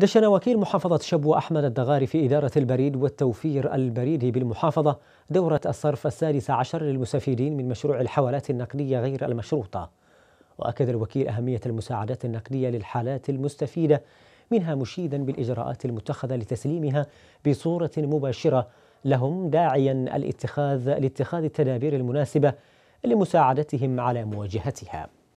دشن وكيل محافظة شبوة أحمد الدغاري في إدارة البريد والتوفير البريدي بالمحافظة دورة الصرف السادسة عشر للمستفيدين من مشروع الحوالات النقدية غير المشروطة وأكد الوكيل أهمية المساعدات النقدية للحالات المستفيدة منها مشيدا بالإجراءات المتخذة لتسليمها بصورة مباشرة لهم داعيا الاتخاذ لاتخاذ التدابير المناسبة لمساعدتهم على مواجهتها